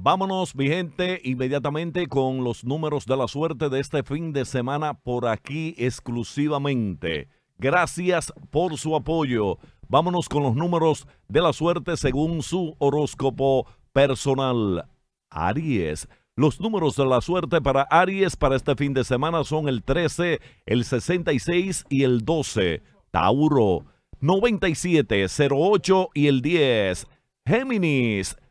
Vámonos, mi gente, inmediatamente con los números de la suerte de este fin de semana por aquí exclusivamente. Gracias por su apoyo. Vámonos con los números de la suerte según su horóscopo personal. Aries. Los números de la suerte para Aries para este fin de semana son el 13, el 66 y el 12. Tauro. 97, 08 y el 10. Géminis.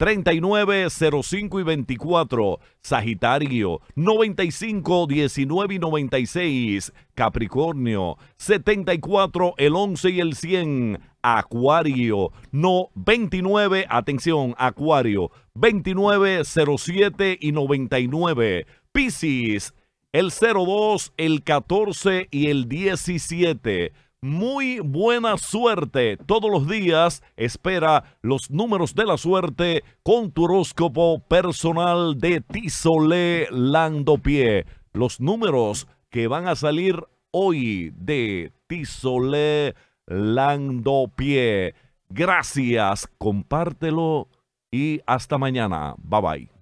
39, 05 y 24, Sagitario, 95, 19 y 96, Capricornio, 74, el 11 y el 100, Acuario, no, 29, atención, Acuario, 29, 07 y 99, Piscis, el 02, el 14 y el 17, muy buena suerte. Todos los días espera los números de la suerte con tu horóscopo personal de Tisole Landopié. Los números que van a salir hoy de Tisole Landopié. Gracias, compártelo y hasta mañana. Bye bye.